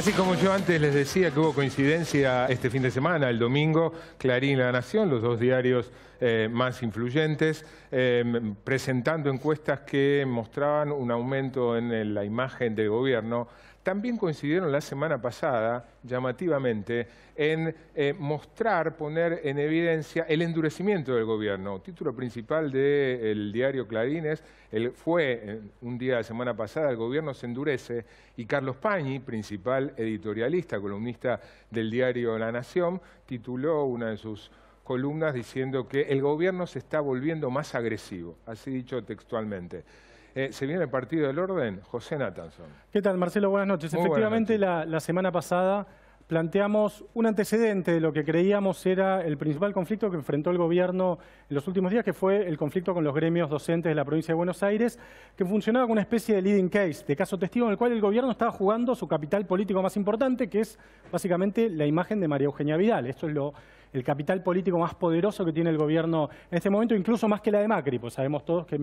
Así como yo antes les decía que hubo coincidencia este fin de semana, el domingo, Clarín La Nación, los dos diarios eh, más influyentes, eh, presentando encuestas que mostraban un aumento en la imagen del gobierno, también coincidieron la semana pasada, llamativamente, en eh, mostrar, poner en evidencia el endurecimiento del gobierno. título principal del diario Clarines, fue un día de la semana pasada, el gobierno se endurece, y Carlos Pañi, principal editorialista, columnista del diario La Nación, tituló una de sus columnas diciendo que el gobierno se está volviendo más agresivo, así dicho textualmente. Eh, ¿Se viene el partido del orden? José Natanson. ¿Qué tal, Marcelo? Buenas noches. Efectivamente, la semana pasada planteamos un antecedente de lo que creíamos era el principal conflicto que enfrentó el gobierno en los últimos días, que fue el conflicto con los gremios docentes de la provincia de Buenos Aires, que funcionaba como una especie de leading case, de caso testigo, en el cual el gobierno estaba jugando su capital político más importante, que es básicamente la imagen de María Eugenia Vidal. Esto es el capital político más poderoso que tiene el gobierno en este momento, incluso más que la de Macri, pues sabemos todos que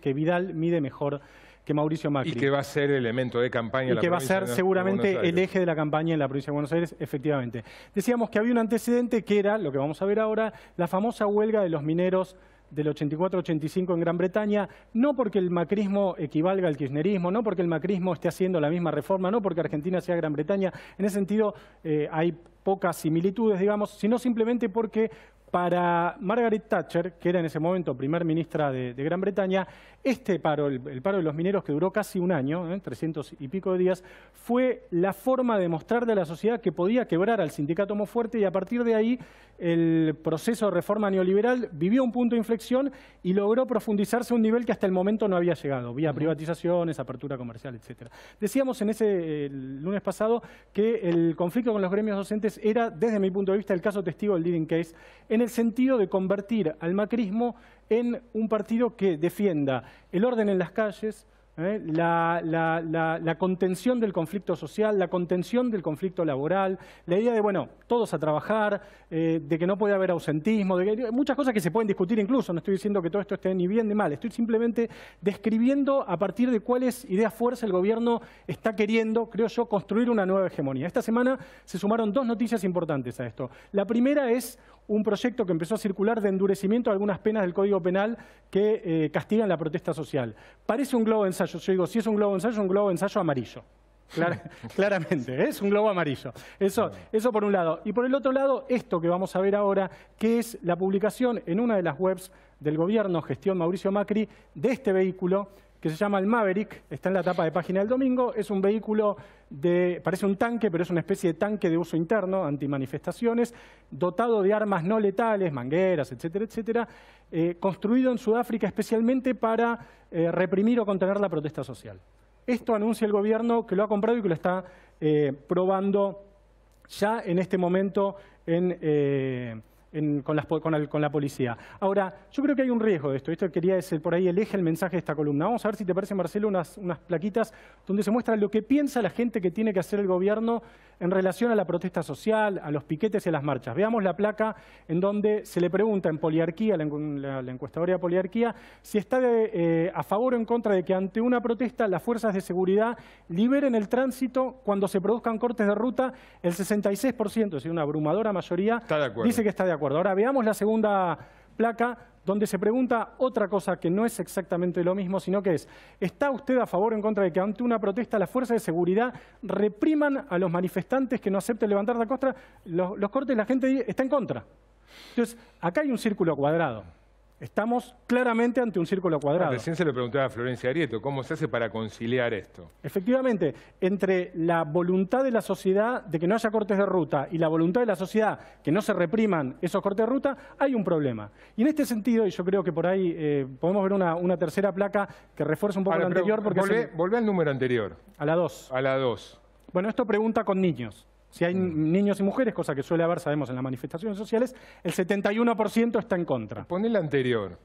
que Vidal mide mejor que Mauricio Macri. Y que va a ser el elemento de campaña. en la que va a ser seguramente el eje de la campaña en la provincia de Buenos Aires, efectivamente. Decíamos que había un antecedente que era, lo que vamos a ver ahora, la famosa huelga de los mineros del 84-85 en Gran Bretaña, no porque el macrismo equivalga al kirchnerismo, no porque el macrismo esté haciendo la misma reforma, no porque Argentina sea Gran Bretaña, en ese sentido eh, hay pocas similitudes, digamos, sino simplemente porque para Margaret Thatcher, que era en ese momento primer ministra de, Gran Bretaña, este paro, el, paro de los mineros que duró casi un año, 300 ¿eh? y pico de días, fue la forma de mostrarle a la sociedad que podía quebrar al sindicato más fuerte y a partir de ahí el proceso de reforma neoliberal vivió un punto de inflexión y logró profundizarse a un nivel que hasta el momento no había llegado, vía privatizaciones, apertura comercial, etc. Decíamos en ese lunes pasado que el conflicto con los gremios docentes era, desde mi punto de vista, el caso testigo del leading case en el sentido de convertir al macrismo en un partido que defienda el orden en las calles, ¿Eh? la, contención del conflicto social, la contención del conflicto laboral, la idea de, bueno, todos a trabajar, eh, de que no puede haber ausentismo, de que, muchas cosas que se pueden discutir incluso, no estoy diciendo que todo esto esté ni bien ni mal, estoy simplemente describiendo a partir de cuáles ideas fuerza el gobierno está queriendo, creo yo, construir una nueva hegemonía. Esta semana se sumaron dos noticias importantes a esto. La primera es un proyecto que empezó a circular de endurecimiento de algunas penas del Código Penal que eh, castigan la protesta social. Parece un globo ensayo yo digo, si es un globo ensayo, es un globo ensayo amarillo. claramente, ¿eh? es un globo amarillo. Eso, eso por un lado. Y por el otro lado, esto que vamos a ver ahora, que es la publicación en una de las webs del gobierno, gestión Mauricio Macri, de este vehículo que se llama el Maverick, está en la tapa de página del domingo, es un vehículo de, parece un tanque, pero es una especie de tanque de uso interno, antimanifestaciones, dotado de armas no letales, mangueras, etcétera, etcétera, eh, construido en Sudáfrica especialmente para eh, reprimir o contener la protesta social. Esto anuncia el gobierno que lo ha comprado y que lo está eh, probando ya en este momento en con, la policía. Ahora, yo creo que hay un riesgo de esto. Esto quería decir, por ahí el eje, el mensaje de esta columna. Vamos a ver si te parece, Marcelo, unas, unas plaquitas donde se muestra lo que piensa la gente que tiene que hacer el gobierno en relación a la protesta social, a los piquetes y a las marchas. Veamos la placa en donde se le pregunta en Poliarquía, la, encuestadora de Poliarquía, si está eh, a favor o en contra de que ante una protesta las fuerzas de seguridad liberen el tránsito cuando se produzcan cortes de ruta. El 66%, es decir, una abrumadora mayoría, dice que está de acuerdo. Ahora veamos la segunda placa donde se pregunta otra cosa que no es exactamente lo mismo, sino que es, ¿está usted a favor o en contra de que ante una protesta las fuerzas de seguridad repriman a los manifestantes que no acepten levantar la costra? Los, cortes la gente está en contra. Entonces, acá hay un círculo cuadrado. Estamos claramente ante un círculo ah, cuadrado. Ah, recién se lo preguntaba a Florencia Arieto, ¿cómo se hace para conciliar esto? Efectivamente, entre la voluntad de la sociedad de que no haya cortes de ruta y la voluntad de la sociedad que no se repriman esos cortes de ruta, hay un problema. Y en este sentido, y yo creo que por ahí eh, podemos ver una, tercera placa que refuerza un poco la anterior. Porque al número anterior. A la 2. A la 2. Bueno, esto pregunta con niños. Si hay mm. niños y mujeres, cosa que suele haber, sabemos, en las manifestaciones sociales, el 71% está en contra. Pone la anterior,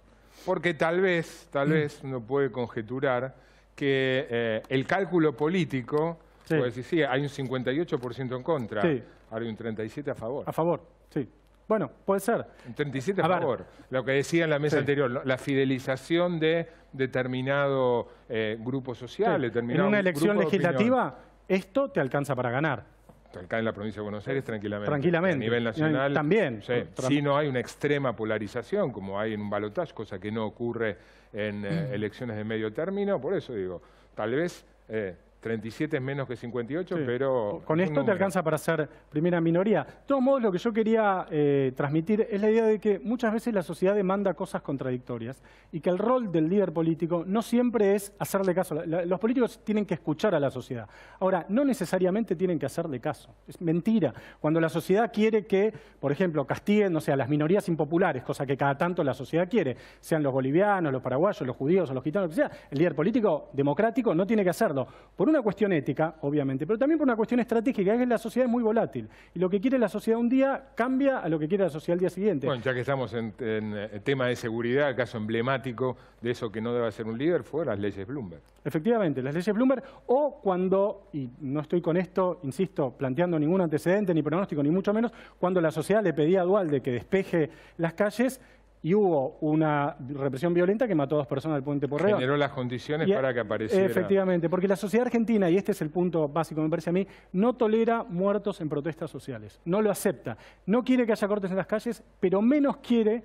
porque tal vez, tal mm. vez uno puede conjeturar que eh, el cálculo político, sí. decir, sí, hay un 58% en contra, ahora hay un 37% a favor. A favor, sí. Bueno, puede ser. Un 37 a, favor. Lo que decía en la mesa anterior, la fidelización de determinado eh, grupo social, sí. determinado En una elección legislativa, esto te alcanza para ganar acá en la provincia de Buenos Aires tranquilamente. A nivel nacional. También. si no hay una extrema polarización como hay en un balotaje, cosa que no ocurre en eh, elecciones de medio término. Por eso digo, tal vez... Eh, 37 es menos que 58, pero... Con esto te alcanza para ser primera minoría. De todos modos, lo que yo quería eh, transmitir es la idea de que muchas veces la sociedad demanda cosas contradictorias y que el rol del líder político no siempre es hacerle caso. los políticos tienen que escuchar a la sociedad. Ahora, no necesariamente tienen que hacerle caso. Es mentira. Cuando la sociedad quiere que, por ejemplo, castiguen, no sea, las minorías impopulares, cosa que cada tanto la sociedad quiere, sean los bolivianos, los paraguayos, los judíos o los gitanos, lo que sea, el líder político democrático no tiene que hacerlo. Por un una cuestión ética, obviamente, pero también por una cuestión estratégica, es que la sociedad es muy volátil. Y lo que quiere la sociedad un día cambia a lo que quiere la sociedad al día siguiente. Bueno, ya que estamos en, eh, tema de seguridad, el caso emblemático de eso que no debe ser un líder fue las leyes Bloomberg. Efectivamente, las leyes Bloomberg, o cuando, y no estoy con esto, insisto, planteando ningún antecedente, ni pronóstico, ni mucho menos, cuando la sociedad le pedía a Dualde que despeje las calles, y hubo una represión violenta que mató a dos personas del puente Porreo. Generó las condiciones para que apareciera. Efectivamente, porque la sociedad argentina, y este es el punto básico me parece a mí, no tolera muertos en protestas sociales, no lo acepta. No quiere que haya cortes en las calles, pero menos quiere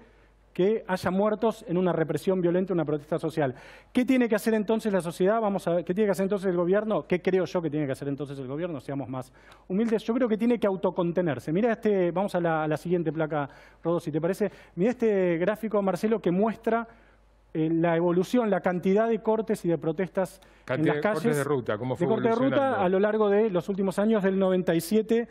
que haya muertos en una represión violenta, una protesta social. ¿Qué tiene que hacer entonces la sociedad? Vamos a ¿qué tiene que hacer entonces el gobierno? ¿Qué creo yo que tiene que hacer entonces el gobierno? Seamos más humildes. Yo creo que tiene que autocontenerse. Mira este, vamos a la, siguiente placa, Rodo, si te parece. Mira este gráfico, Marcelo, que muestra eh, la evolución, la cantidad de cortes y de protestas en las calles. de cortes de ruta, ¿cómo fue De corte de ruta a lo largo de los últimos años, del 97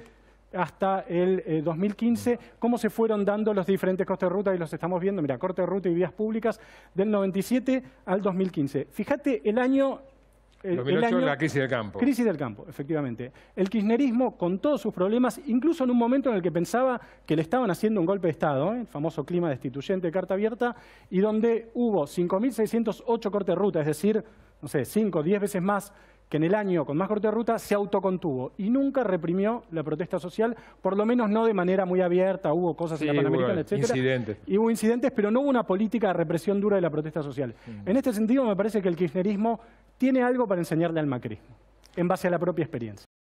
hasta el 2015, eh, cómo se fueron dando los diferentes costes de ruta, y los estamos viendo, mira, corte de ruta y vías públicas del 97 al 2015. Fíjate el año... Eh, el, 2008, año, la crisis del campo. Crisis del campo, efectivamente. El kirchnerismo, con todos sus problemas, incluso en un momento en el que pensaba que le estaban haciendo un golpe de Estado, ¿eh? el famoso clima destituyente carta abierta, y donde hubo 5.608 cortes de ruta, es decir, no sé, 5, 10 veces más que en el año con más corte de ruta se autocontuvo y nunca reprimió la protesta social, por lo menos no de manera muy abierta, hubo cosas en la Panamericana, etc. Incidentes. Y hubo incidentes, pero no hubo una política de represión dura de la protesta social. Mm. En este sentido me parece que el kirchnerismo tiene algo para enseñarle al macrismo, en base a la propia experiencia.